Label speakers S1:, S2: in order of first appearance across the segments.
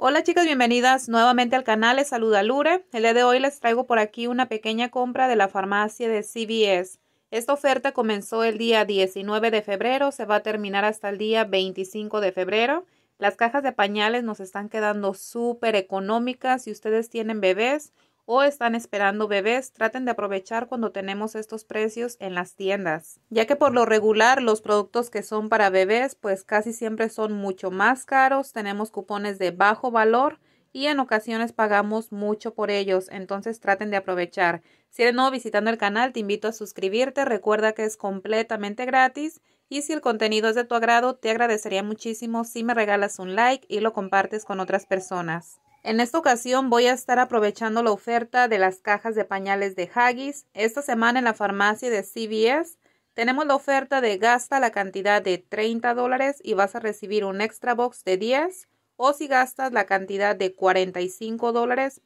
S1: Hola chicas, bienvenidas nuevamente al canal, les saluda Lure. El día de hoy les traigo por aquí una pequeña compra de la farmacia de CVS. Esta oferta comenzó el día 19 de febrero, se va a terminar hasta el día 25 de febrero. Las cajas de pañales nos están quedando súper económicas. Si ustedes tienen bebés, o están esperando bebés, traten de aprovechar cuando tenemos estos precios en las tiendas, ya que por lo regular los productos que son para bebés pues casi siempre son mucho más caros, tenemos cupones de bajo valor y en ocasiones pagamos mucho por ellos, entonces traten de aprovechar. Si eres nuevo visitando el canal, te invito a suscribirte, recuerda que es completamente gratis y si el contenido es de tu agrado, te agradecería muchísimo si me regalas un like y lo compartes con otras personas. En esta ocasión voy a estar aprovechando la oferta de las cajas de pañales de Haggis. Esta semana en la farmacia de CVS tenemos la oferta de gasta la cantidad de 30 y vas a recibir un extra box de 10 o si gastas la cantidad de 45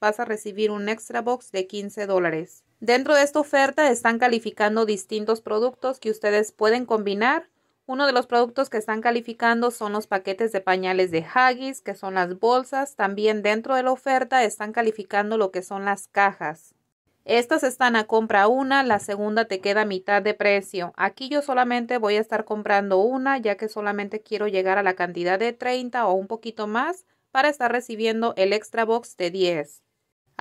S1: vas a recibir un extra box de 15 Dentro de esta oferta están calificando distintos productos que ustedes pueden combinar uno de los productos que están calificando son los paquetes de pañales de Haggis, que son las bolsas. También dentro de la oferta están calificando lo que son las cajas. Estas están a compra una, la segunda te queda a mitad de precio. Aquí yo solamente voy a estar comprando una, ya que solamente quiero llegar a la cantidad de 30 o un poquito más para estar recibiendo el extra box de 10.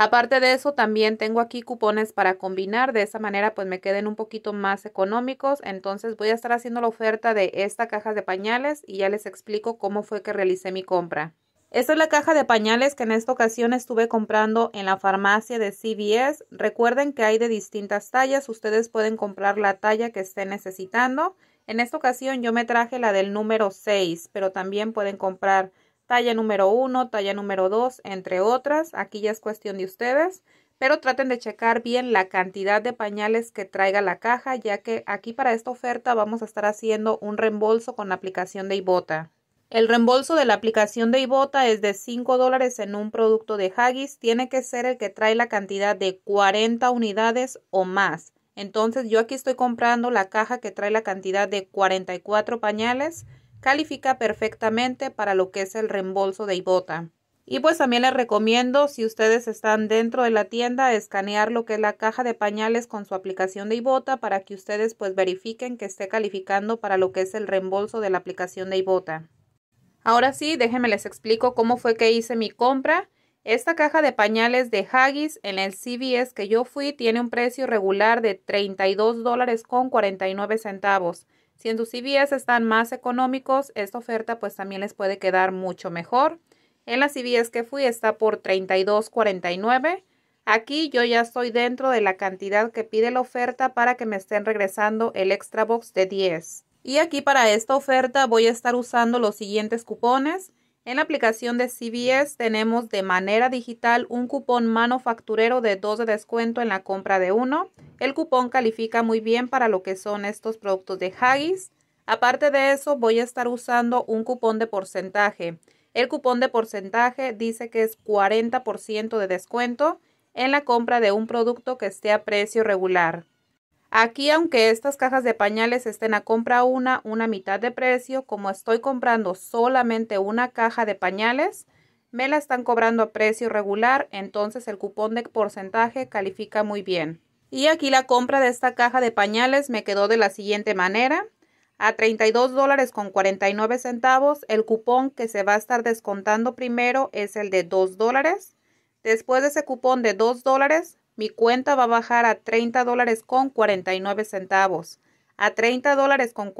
S1: Aparte de eso, también tengo aquí cupones para combinar, de esa manera pues me queden un poquito más económicos. Entonces voy a estar haciendo la oferta de esta caja de pañales y ya les explico cómo fue que realicé mi compra. Esta es la caja de pañales que en esta ocasión estuve comprando en la farmacia de CVS. Recuerden que hay de distintas tallas, ustedes pueden comprar la talla que estén necesitando. En esta ocasión yo me traje la del número 6, pero también pueden comprar talla número 1, talla número 2, entre otras. Aquí ya es cuestión de ustedes, pero traten de checar bien la cantidad de pañales que traiga la caja, ya que aquí para esta oferta vamos a estar haciendo un reembolso con la aplicación de Ibota. El reembolso de la aplicación de Ibota es de 5 dólares en un producto de Haggis. Tiene que ser el que trae la cantidad de 40 unidades o más. Entonces yo aquí estoy comprando la caja que trae la cantidad de 44 pañales califica perfectamente para lo que es el reembolso de IBOTA. Y pues también les recomiendo, si ustedes están dentro de la tienda, escanear lo que es la caja de pañales con su aplicación de IBOTA para que ustedes pues verifiquen que esté calificando para lo que es el reembolso de la aplicación de IBOTA. Ahora sí, déjenme les explico cómo fue que hice mi compra. Esta caja de pañales de Haggis en el CVS que yo fui tiene un precio regular de $32.49. con centavos. Si en tus CVS están más económicos, esta oferta pues también les puede quedar mucho mejor. En las CVS que fui está por $32.49. Aquí yo ya estoy dentro de la cantidad que pide la oferta para que me estén regresando el extra box de 10. Y aquí para esta oferta voy a estar usando los siguientes cupones. En la aplicación de CBS tenemos de manera digital un cupón manufacturero de 2 de descuento en la compra de uno. El cupón califica muy bien para lo que son estos productos de Haggis. Aparte de eso, voy a estar usando un cupón de porcentaje. El cupón de porcentaje dice que es 40% de descuento en la compra de un producto que esté a precio regular. Aquí, aunque estas cajas de pañales estén a compra una, una mitad de precio, como estoy comprando solamente una caja de pañales, me la están cobrando a precio regular, entonces el cupón de porcentaje califica muy bien. Y aquí la compra de esta caja de pañales me quedó de la siguiente manera. A $32.49 dólares con centavos, el cupón que se va a estar descontando primero es el de 2 dólares. Después de ese cupón de 2 dólares, mi cuenta va a bajar a $30.49. dólares con centavos. A $30.49 dólares con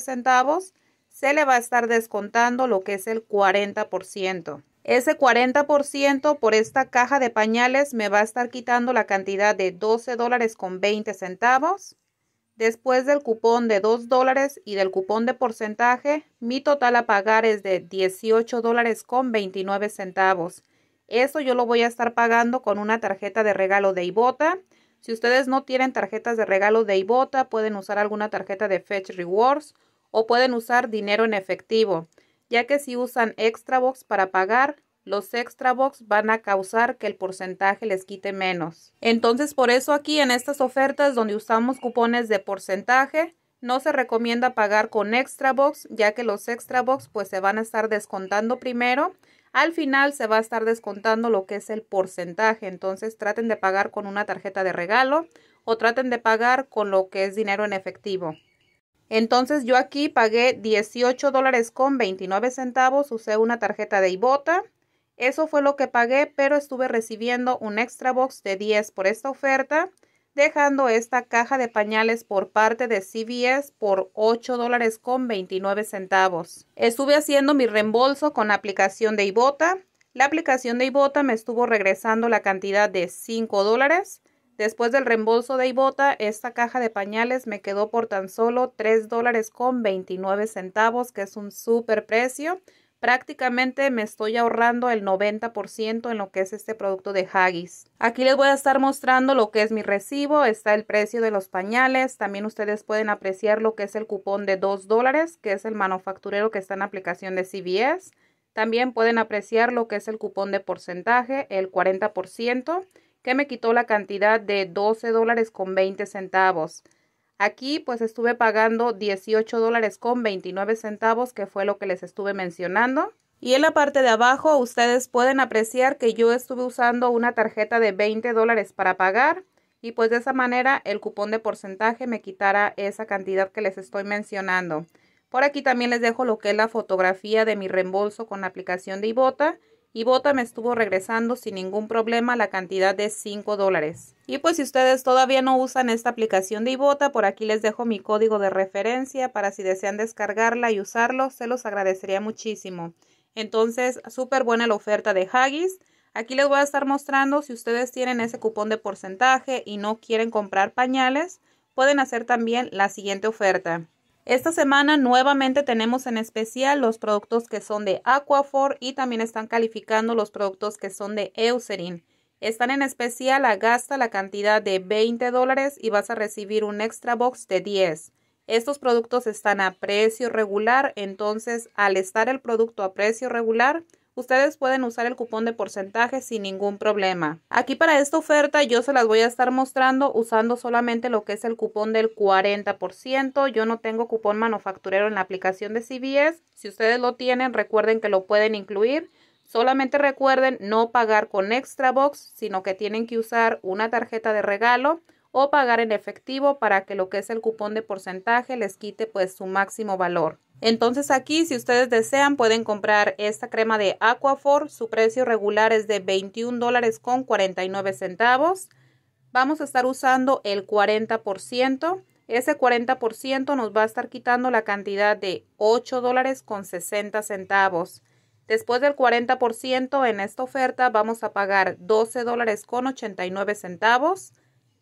S1: centavos se le va a estar descontando lo que es el 40%. Ese 40% por esta caja de pañales me va a estar quitando la cantidad de $12.20. dólares con centavos. Después del cupón de 2 dólares y del cupón de porcentaje, mi total a pagar es de $18.29. dólares con centavos. Eso yo lo voy a estar pagando con una tarjeta de regalo de Ibota. Si ustedes no tienen tarjetas de regalo de Ibota, pueden usar alguna tarjeta de Fetch Rewards o pueden usar dinero en efectivo, ya que si usan extra box para pagar, los extra box van a causar que el porcentaje les quite menos. Entonces por eso aquí en estas ofertas donde usamos cupones de porcentaje, no se recomienda pagar con extra box, ya que los extra box pues se van a estar descontando primero al final se va a estar descontando lo que es el porcentaje. Entonces traten de pagar con una tarjeta de regalo o traten de pagar con lo que es dinero en efectivo. Entonces yo aquí pagué 18 dólares con 29 centavos, usé una tarjeta de Ibota. Eso fue lo que pagué, pero estuve recibiendo un extra box de 10 por esta oferta dejando esta caja de pañales por parte de CVS por 8 dólares con 29 centavos. Estuve haciendo mi reembolso con aplicación de Ibota. La aplicación de Ibota me estuvo regresando la cantidad de 5 dólares. Después del reembolso de Ibota, esta caja de pañales me quedó por tan solo 3 dólares con 29 centavos, que es un super precio prácticamente me estoy ahorrando el 90% en lo que es este producto de Haggis. Aquí les voy a estar mostrando lo que es mi recibo, está el precio de los pañales, también ustedes pueden apreciar lo que es el cupón de 2 dólares, que es el manufacturero que está en aplicación de CVS. También pueden apreciar lo que es el cupón de porcentaje, el 40%, que me quitó la cantidad de 12 dólares con 20 centavos. Aquí pues estuve pagando 18 dólares con 29 centavos, que fue lo que les estuve mencionando. Y en la parte de abajo ustedes pueden apreciar que yo estuve usando una tarjeta de 20 dólares para pagar y pues de esa manera el cupón de porcentaje me quitará esa cantidad que les estoy mencionando. Por aquí también les dejo lo que es la fotografía de mi reembolso con la aplicación de Ibota y Bota me estuvo regresando sin ningún problema la cantidad de 5 dólares. Y pues si ustedes todavía no usan esta aplicación de Ibota, por aquí les dejo mi código de referencia para si desean descargarla y usarlo, se los agradecería muchísimo. Entonces, súper buena la oferta de Haggis. Aquí les voy a estar mostrando si ustedes tienen ese cupón de porcentaje y no quieren comprar pañales, pueden hacer también la siguiente oferta. Esta semana nuevamente tenemos en especial los productos que son de Aquafor y también están calificando los productos que son de Eucerin. Están en especial a gasta la cantidad de 20 dólares y vas a recibir un extra box de 10. Estos productos están a precio regular, entonces al estar el producto a precio regular, ustedes pueden usar el cupón de porcentaje sin ningún problema. Aquí para esta oferta yo se las voy a estar mostrando usando solamente lo que es el cupón del 40%. Yo no tengo cupón manufacturero en la aplicación de CBS. Si ustedes lo tienen, recuerden que lo pueden incluir. Solamente recuerden no pagar con extra sino que tienen que usar una tarjeta de regalo o pagar en efectivo para que lo que es el cupón de porcentaje les quite pues su máximo valor. Entonces aquí si ustedes desean pueden comprar esta crema de Aquafor, su precio regular es de $21.49. dólares con centavos. Vamos a estar usando el 40%, ese 40% nos va a estar quitando la cantidad de $8.60. dólares con centavos. Después del 40% en esta oferta vamos a pagar 12 dólares con centavos.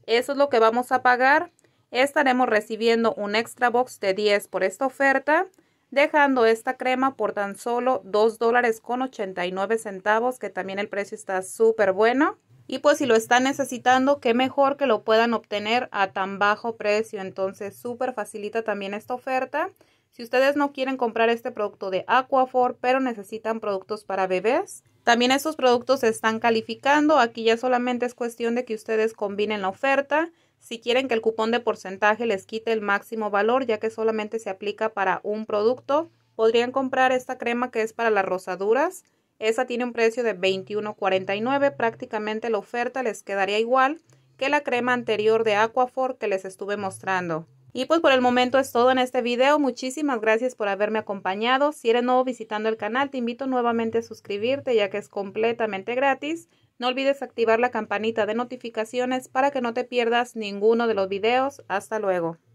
S1: Eso es lo que vamos a pagar. Estaremos recibiendo un extra box de 10 por esta oferta, dejando esta crema por tan solo 2 dólares con 89 centavos, que también el precio está súper bueno. Y pues si lo están necesitando, qué mejor que lo puedan obtener a tan bajo precio. Entonces súper facilita también esta oferta. Si ustedes no quieren comprar este producto de Aquafor, pero necesitan productos para bebés, también estos productos se están calificando. Aquí ya solamente es cuestión de que ustedes combinen la oferta. Si quieren que el cupón de porcentaje les quite el máximo valor, ya que solamente se aplica para un producto, podrían comprar esta crema que es para las rosaduras. Esa tiene un precio de $21.49. Prácticamente la oferta les quedaría igual que la crema anterior de Aquafor que les estuve mostrando. Y pues por el momento es todo en este video. Muchísimas gracias por haberme acompañado. Si eres nuevo visitando el canal, te invito nuevamente a suscribirte ya que es completamente gratis. No olvides activar la campanita de notificaciones para que no te pierdas ninguno de los videos. Hasta luego.